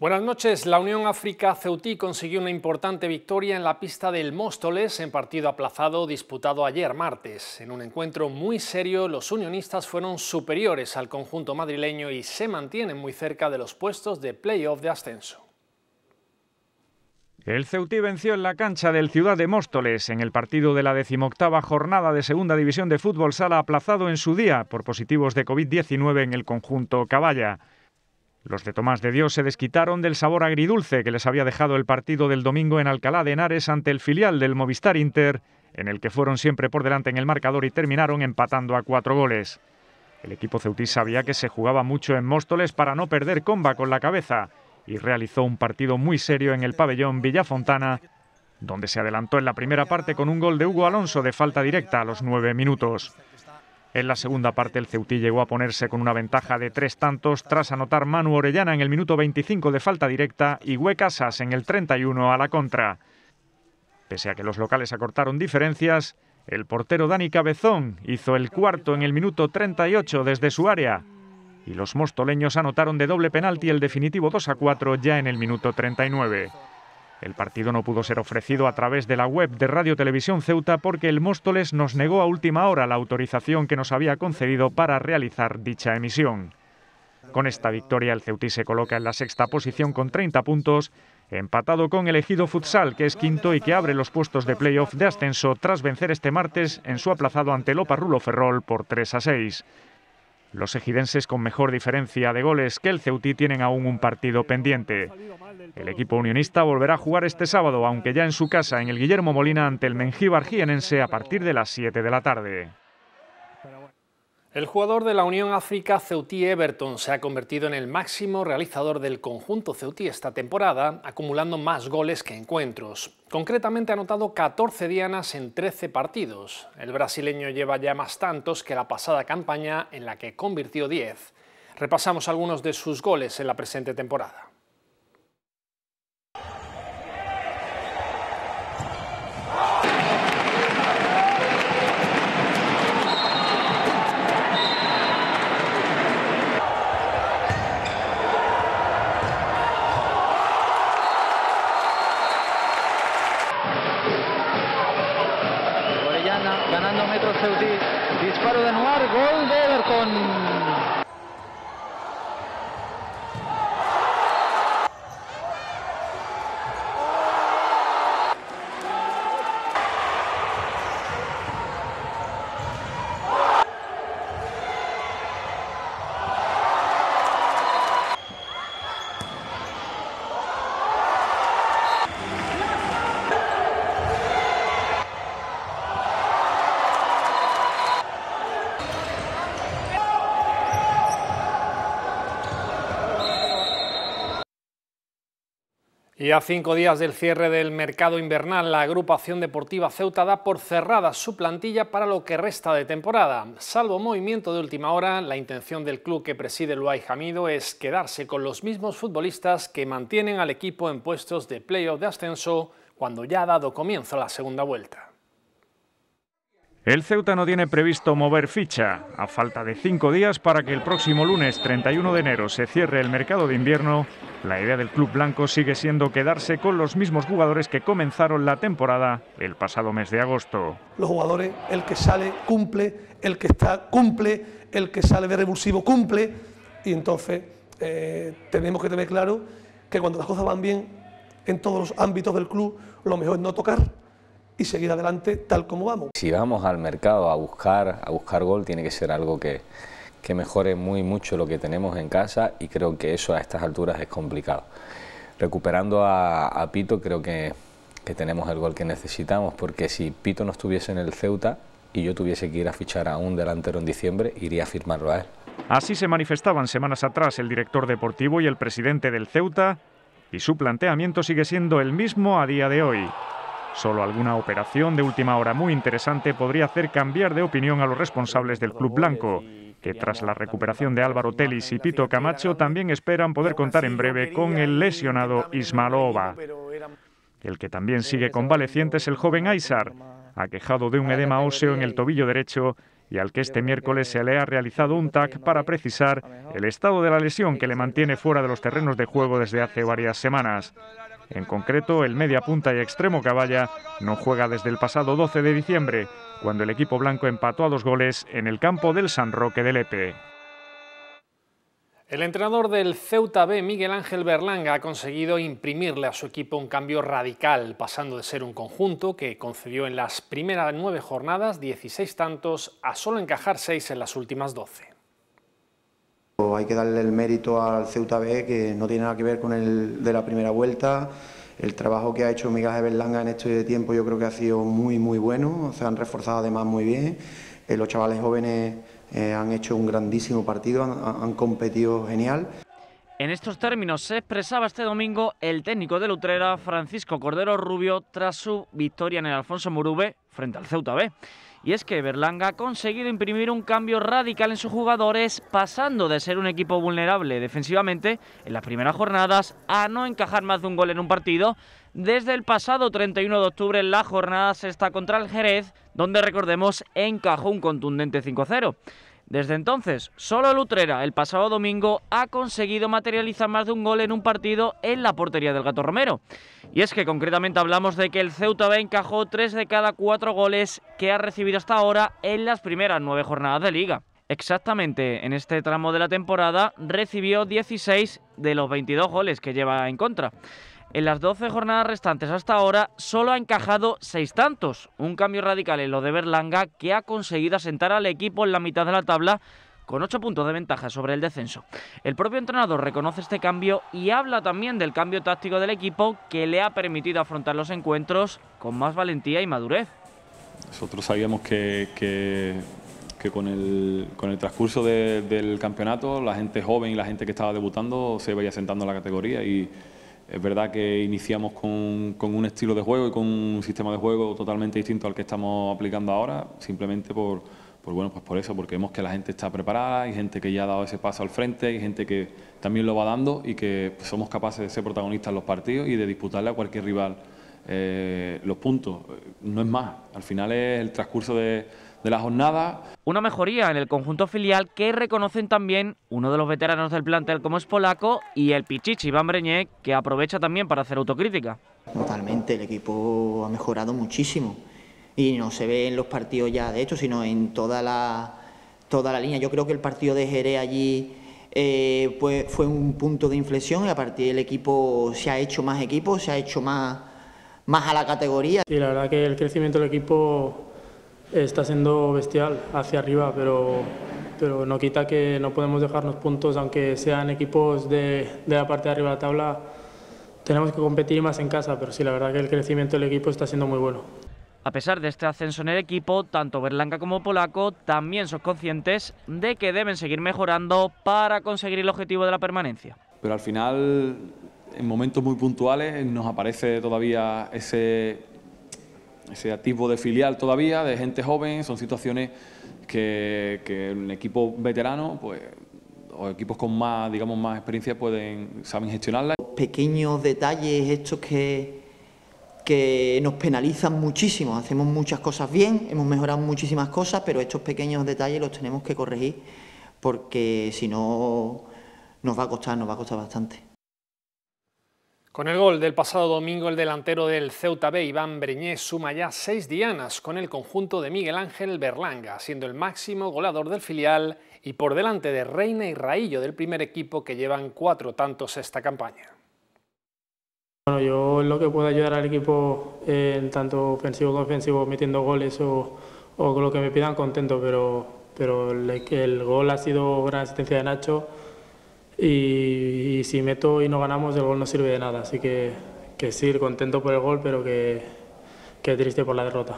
Buenas noches. La Unión África Ceutí consiguió una importante victoria en la pista del Móstoles en partido aplazado disputado ayer martes. En un encuentro muy serio, los unionistas fueron superiores al conjunto madrileño y se mantienen muy cerca de los puestos de playoff de ascenso. El Ceutí venció en la cancha del Ciudad de Móstoles en el partido de la decimoctava jornada de Segunda División de Fútbol Sala aplazado en su día por positivos de COVID-19 en el conjunto Caballa. Los de Tomás de Dios se desquitaron del sabor agridulce que les había dejado el partido del domingo en Alcalá de Henares ante el filial del Movistar Inter, en el que fueron siempre por delante en el marcador y terminaron empatando a cuatro goles. El equipo ceutí sabía que se jugaba mucho en Móstoles para no perder comba con la cabeza y realizó un partido muy serio en el pabellón Villafontana, donde se adelantó en la primera parte con un gol de Hugo Alonso de falta directa a los nueve minutos. En la segunda parte, el Ceutí llegó a ponerse con una ventaja de tres tantos tras anotar Manu Orellana en el minuto 25 de falta directa y Huecasas en el 31 a la contra. Pese a que los locales acortaron diferencias, el portero Dani Cabezón hizo el cuarto en el minuto 38 desde su área. Y los mostoleños anotaron de doble penalti el definitivo 2 a 4 ya en el minuto 39. El partido no pudo ser ofrecido a través de la web de Radio Televisión Ceuta porque el Móstoles nos negó a última hora la autorización que nos había concedido para realizar dicha emisión. Con esta victoria el Ceutí se coloca en la sexta posición con 30 puntos, empatado con el Ejido Futsal que es quinto y que abre los puestos de playoff de ascenso tras vencer este martes en su aplazado ante Lopa Rulo Ferrol por 3 a 6. Los ejidenses con mejor diferencia de goles que el Ceutí tienen aún un partido pendiente. El equipo unionista volverá a jugar este sábado, aunque ya en su casa, en el Guillermo Molina ante el Mengíbar Gienense a partir de las 7 de la tarde. El jugador de la Unión África Ceutí Everton se ha convertido en el máximo realizador del conjunto Ceutí esta temporada, acumulando más goles que encuentros. Concretamente ha anotado 14 dianas en 13 partidos. El brasileño lleva ya más tantos que la pasada campaña en la que convirtió 10. Repasamos algunos de sus goles en la presente temporada. Ya cinco días del cierre del mercado invernal, la agrupación deportiva Ceuta da por cerrada su plantilla para lo que resta de temporada. Salvo movimiento de última hora, la intención del club que preside Luay Jamido es quedarse con los mismos futbolistas que mantienen al equipo en puestos de playoff de ascenso cuando ya ha dado comienzo la segunda vuelta. El Ceuta no tiene previsto mover ficha. A falta de cinco días para que el próximo lunes 31 de enero se cierre el mercado de invierno, la idea del Club Blanco sigue siendo quedarse con los mismos jugadores que comenzaron la temporada el pasado mes de agosto. Los jugadores, el que sale cumple, el que está cumple, el que sale de revulsivo cumple. Y entonces eh, tenemos que tener claro que cuando las cosas van bien en todos los ámbitos del club, lo mejor es no tocar y seguir adelante tal como vamos. Si vamos al mercado a buscar, a buscar gol, tiene que ser algo que, que mejore muy mucho lo que tenemos en casa y creo que eso a estas alturas es complicado. Recuperando a, Pito, creo que, que tenemos el gol que necesitamos, porque si Pito no estuviese en el Ceuta y yo tuviese que ir a fichar a un delantero en diciembre, iría a firmarlo a él. Así se manifestaban semanas atrás el director deportivo y el presidente del Ceuta, y su planteamiento sigue siendo el mismo a día de hoy. Solo alguna operación de última hora muy interesante podría hacer cambiar de opinión a los responsables del Club Blanco, que tras la recuperación de Álvaro Telis y Pito Camacho también esperan poder contar en breve con el lesionado Ismalova. El que también sigue convaleciente es el joven Aysar, aquejado de un edema óseo en el tobillo derecho y al que este miércoles se le ha realizado un TAC para precisar el estado de la lesión que le mantiene fuera de los terrenos de juego desde hace varias semanas. En concreto, el media punta y extremo Caballa no juega desde el pasado 12 de diciembre, cuando el equipo blanco empató a dos goles en el campo del San Roque del Epe. El entrenador del Ceuta B, Miguel Ángel Berlanga, ha conseguido imprimirle a su equipo un cambio radical, pasando de ser un conjunto que concedió en las primeras nueve jornadas 16 tantos a solo encajar seis en las últimas doce. Pues hay que darle el mérito al Ceuta B, que no tiene nada que ver con el de la primera vuelta. El trabajo que ha hecho Miguel Eberlanga en este tiempo yo creo que ha sido muy, muy bueno. Se han reforzado además muy bien. Eh, los chavales jóvenes eh, han hecho un grandísimo partido, han, competido genial. En estos términos se expresaba este domingo el técnico de Lutrera, Francisco Cordero Rubio, tras su victoria en el Alfonso Murube frente al Ceuta B. Y es que Berlanga ha conseguido imprimir un cambio radical en sus jugadores, pasando de ser un equipo vulnerable defensivamente en las primeras jornadas a no encajar más de un gol en un partido. Desde el pasado 31 de octubre, en la jornada sexta contra el Jerez, donde recordemos encajó un contundente 5-0. Desde entonces, solo Lutrera el pasado domingo ha conseguido materializar más de un gol en un partido en la portería del Gato Romero. Y es que concretamente hablamos de que el Ceuta B encajó tres de cada cuatro goles que ha recibido hasta ahora en las primeras nueve jornadas de liga. Exactamente, en este tramo de la temporada recibió 16 de los 22 goles que lleva en contra. En las 12 jornadas restantes hasta ahora solo ha encajado seis tantos, un cambio radical en lo de Berlanga que ha conseguido asentar al equipo en la mitad de la tabla con 8 puntos de ventaja sobre el descenso. El propio entrenador reconoce este cambio y habla también del cambio táctico del equipo que le ha permitido afrontar los encuentros con más valentía y madurez. Nosotros sabíamos que, que, con, el, transcurso del campeonato la gente joven y la gente que estaba debutando se veía asentando en la categoría y es verdad que iniciamos con, un estilo de juego y con un sistema de juego totalmente distinto al que estamos aplicando ahora, simplemente por, bueno, pues por eso, porque vemos que la gente está preparada, hay gente que ya ha dado ese paso al frente, hay gente que también lo va dando y que somos capaces de ser protagonistas en los partidos y de disputarle a cualquier rival eh, los puntos. No es más, al final es el transcurso de, la jornada. Una mejoría en el conjunto filial que reconocen también uno de los veteranos del plantel como es Polaco y el Pichichi Iván Breñé, que aprovecha también para hacer autocrítica. Totalmente, el equipo ha mejorado muchísimo y no se ve en los partidos ya de hecho, sino en toda la, toda la línea. Yo creo que el partido de Jerez allí eh, pues, fue un punto de inflexión y a partir del equipo se ha hecho más equipo, se ha hecho más más a la categoría. Y la verdad que el crecimiento del equipo está siendo bestial hacia arriba, pero, pero no quita que no podemos dejarnos puntos, aunque sean equipos de, de la parte de arriba de la tabla, tenemos que competir más en casa, pero sí, la verdad que el crecimiento del equipo está siendo muy bueno. A pesar de este ascenso en el equipo, tanto Berlanca como Polaco también son conscientes de que deben seguir mejorando para conseguir el objetivo de la permanencia. Pero al final en momentos muy puntuales nos aparece todavía ese, ese de filial todavía, de gente joven, son situaciones que, un equipo veterano, pues, o equipos con más, digamos, más experiencia pueden, saben gestionarla. Pequeños detalles estos que, que nos penalizan muchísimo, hacemos muchas cosas bien, hemos mejorado muchísimas cosas, pero estos pequeños detalles los tenemos que corregir porque si no nos va a costar, nos va a costar bastante. Con el gol del pasado domingo, el delantero del Ceuta B, Iván Breñé, suma ya seis dianas con el conjunto de Miguel Ángel Berlanga, siendo el máximo goleador del filial y por delante de Reina y Raillo del primer equipo que llevan cuatro tantos esta campaña. Bueno, yo lo que puedo ayudar al equipo, en eh, tanto ofensivo como ofensivo, metiendo goles o, con lo que me pidan, contento, pero, pero el, el gol ha sido gran asistencia de Nacho y, si meto y no ganamos el gol no sirve de nada, así que, que sí, contento por el gol, pero que, que triste por la derrota.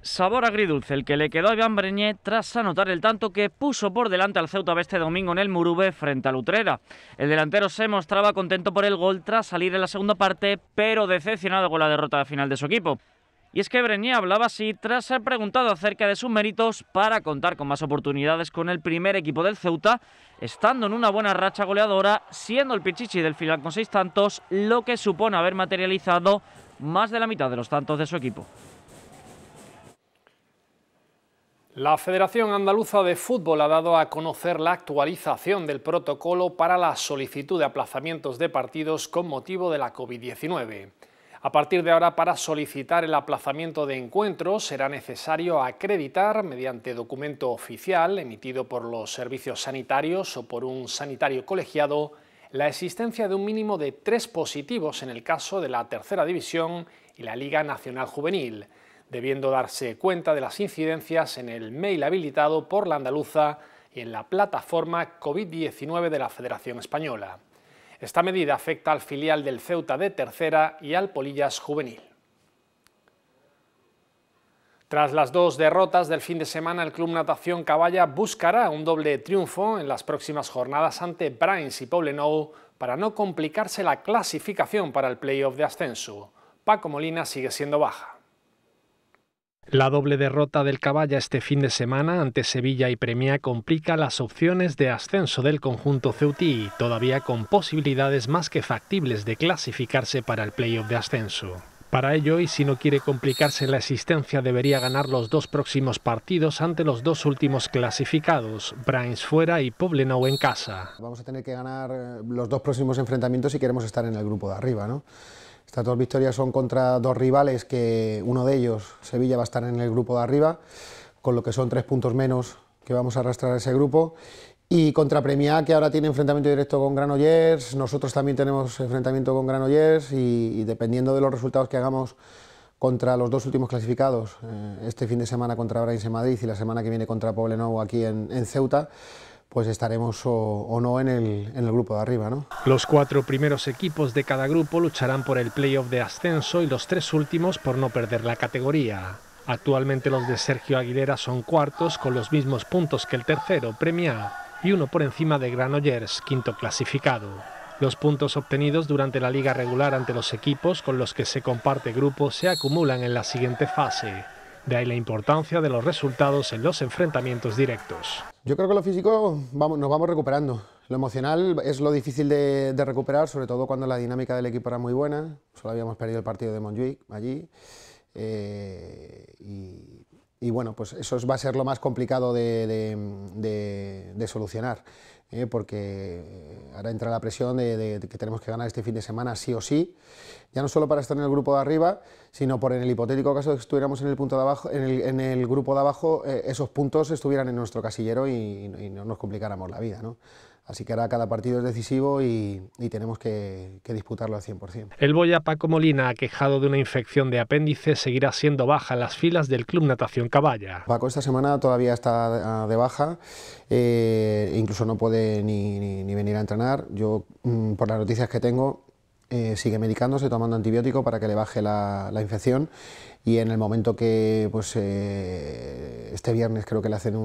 Sabor agridulce el que le quedó a Iván Breñé tras anotar el tanto que puso por delante al Ceuta este domingo en el Murube frente a Lutrera. El delantero se mostraba contento por el gol tras salir en la segunda parte, pero decepcionado con la derrota final de su equipo. Y es que Brenier hablaba así tras ser preguntado acerca de sus méritos para contar con más oportunidades con el primer equipo del Ceuta, estando en una buena racha goleadora, siendo el Pichichi del final con seis tantos, lo que supone haber materializado más de la mitad de los tantos de su equipo. La Federación Andaluza de Fútbol ha dado a conocer la actualización del protocolo para la solicitud de aplazamientos de partidos con motivo de la COVID-19. A partir de ahora, para solicitar el aplazamiento de encuentros será necesario acreditar mediante documento oficial emitido por los servicios sanitarios o por un sanitario colegiado la existencia de un mínimo de tres positivos en el caso de la Tercera División y la Liga Nacional Juvenil, debiendo darse cuenta de las incidencias en el mail habilitado por la andaluza y en la plataforma COVID-19 de la Federación Española. Esta medida afecta al filial del Ceuta de tercera y al Polillas juvenil. Tras las dos derrotas del fin de semana, el Club Natación Caballa buscará un doble triunfo en las próximas jornadas ante Brains y Poblenou para no complicarse la clasificación para el playoff de ascenso. Paco Molina sigue siendo baja. La doble derrota del Caballa este fin de semana ante Sevilla y Premia complica las opciones de ascenso del conjunto ceutí, todavía con posibilidades más que factibles de clasificarse para el playoff de ascenso. Para ello, y si no quiere complicarse la existencia, debería ganar los dos próximos partidos ante los dos últimos clasificados, Brains fuera y Poblenou en casa. Vamos a tener que ganar eh, los dos próximos enfrentamientos si queremos estar en el grupo de arriba, ¿no? Estas dos victorias son contra dos rivales que uno de ellos, Sevilla, va a estar en el grupo de arriba, con lo que son tres puntos menos que vamos a arrastrar ese grupo. Y contra Premia, que ahora tiene enfrentamiento directo con Granollers, nosotros también tenemos enfrentamiento con Granollers y, dependiendo de los resultados que hagamos contra los dos últimos clasificados, eh, este fin de semana contra Brains en Madrid y la semana que viene contra Poblenou aquí en Ceuta, pues estaremos o, no en el, en el, grupo de arriba. ¿no? Los cuatro primeros equipos de cada grupo lucharán por el playoff de ascenso y los tres últimos por no perder la categoría. Actualmente los de Sergio Aguilera son cuartos con los mismos puntos que el tercero, Premia, y uno por encima de Granollers, quinto clasificado. Los puntos obtenidos durante la liga regular ante los equipos con los que se comparte grupo se acumulan en la siguiente fase. De ahí la importancia de los resultados en los enfrentamientos directos. Yo creo que lo físico vamos, nos vamos recuperando. Lo emocional es lo difícil de, recuperar, sobre todo cuando la dinámica del equipo era muy buena. Solo habíamos perdido el partido de Montjuic allí. Eh, y, bueno, pues eso va a ser lo más complicado de solucionar. ¿eh? porque eh, ahora entra la presión de, que tenemos que ganar este fin de semana sí o sí, ya no solo para estar en el grupo de arriba, sino por en el hipotético caso de que estuviéramos en el, punto de abajo, en el, grupo de abajo, eh, esos puntos estuvieran en nuestro casillero y, no nos complicáramos la vida. ¿no? Así que ahora cada partido es decisivo y, tenemos que, disputarlo al 100%. El Boya Paco Molina, quejado de una infección de apéndice, seguirá siendo baja en las filas del Club Natación Caballa. Paco esta semana todavía está de ah, baja, incluso no puede ni, venir a entrenar. Yo, mm, por las noticias que tengo, eh, sigue medicándose, tomando antibiótico para que le baje la, infección y en el momento que pues, eh, este viernes creo que le hacen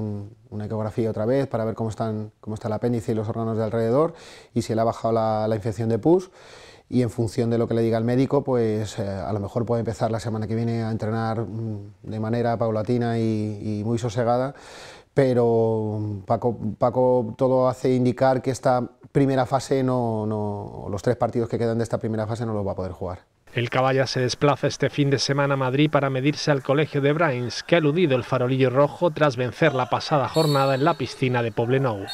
una ecografía otra vez para ver cómo, están, cómo está el apéndice y los órganos de alrededor y si le ha bajado la, infección de pus y en función de lo que le diga el médico pues eh, a lo mejor puede empezar la semana que viene a entrenar mm, de manera paulatina y muy sosegada pero Paco, todo hace indicar que esta primera fase no, los tres partidos que quedan de esta primera fase no los va a poder jugar. El Caballa se desplaza este fin de semana a Madrid para medirse al colegio de Brains, que ha eludido el farolillo rojo tras vencer la pasada jornada en la piscina de Poblenou.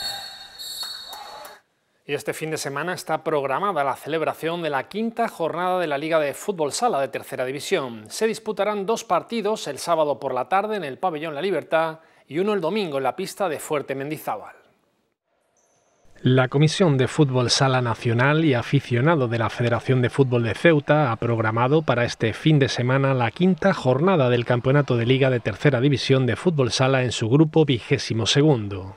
Y este fin de semana está programada la celebración de la quinta jornada de la Liga de Fútbol Sala de Tercera División. Se disputarán dos partidos el sábado por la tarde en el Pabellón La Libertad y uno el domingo en la pista de Fuerte Mendizábal. La Comisión de Fútbol Sala Nacional y aficionado de la Federación de Fútbol de Ceuta ha programado para este fin de semana la quinta jornada del Campeonato de Liga de Tercera División de Fútbol Sala en su grupo vigésimo segundo.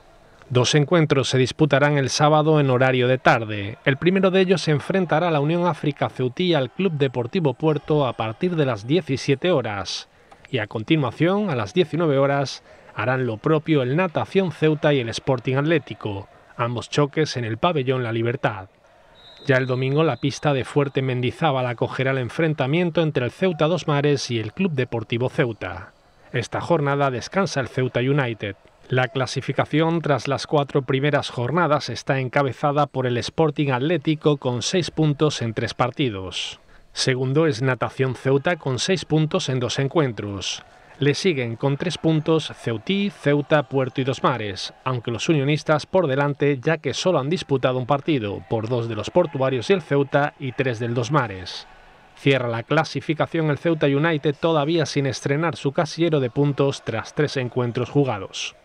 Dos encuentros se disputarán el sábado en horario de tarde. El primero de ellos se enfrentará a la Unión África Ceutí al Club Deportivo Puerto a partir de las 17 horas. Y a continuación, a las 19 horas, harán lo propio el Natación Ceuta y el Sporting Atlético, ambos choques en el pabellón La Libertad. Ya el domingo la pista de Fuerte Mendizábal acogerá el enfrentamiento entre el Ceuta Dos Mares y el Club Deportivo Ceuta. Esta jornada descansa el Ceuta United. La clasificación tras las cuatro primeras jornadas está encabezada por el Sporting Atlético con seis puntos en tres partidos. Segundo es Natación Ceuta con seis puntos en dos encuentros. Le siguen con tres puntos Ceutí, Ceuta, Puerto y Dos Mares, aunque los unionistas por delante ya que solo han disputado un partido, por dos de los portuarios y el Ceuta y tres del Dos Mares. Cierra la clasificación el Ceuta United todavía sin estrenar su casillero de puntos tras tres encuentros jugados.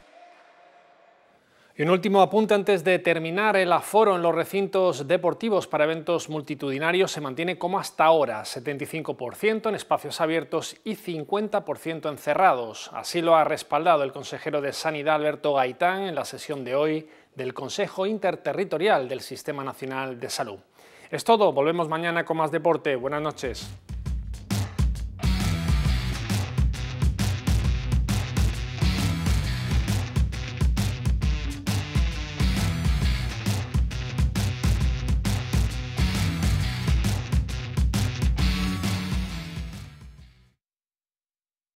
Y un último apunte antes de terminar, el aforo en los recintos deportivos para eventos multitudinarios se mantiene como hasta ahora, 75% en espacios abiertos y 50% encerrados. Así lo ha respaldado el consejero de Sanidad Alberto Gaitán en la sesión de hoy del Consejo Interterritorial del Sistema Nacional de Salud. Es todo, volvemos mañana con más deporte. Buenas noches.